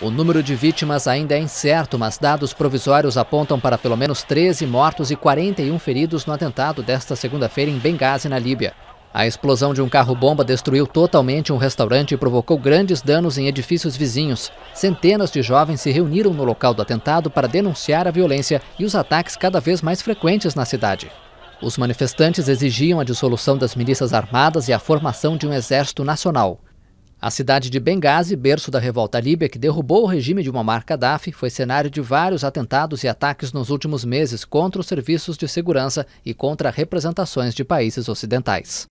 O número de vítimas ainda é incerto, mas dados provisórios apontam para pelo menos 13 mortos e 41 feridos no atentado desta segunda-feira em Benghazi, na Líbia. A explosão de um carro-bomba destruiu totalmente um restaurante e provocou grandes danos em edifícios vizinhos. Centenas de jovens se reuniram no local do atentado para denunciar a violência e os ataques cada vez mais frequentes na cidade. Os manifestantes exigiam a dissolução das milícias armadas e a formação de um exército nacional. A cidade de Benghazi, berço da revolta líbia que derrubou o regime de Muammar Gaddafi, foi cenário de vários atentados e ataques nos últimos meses contra os serviços de segurança e contra representações de países ocidentais.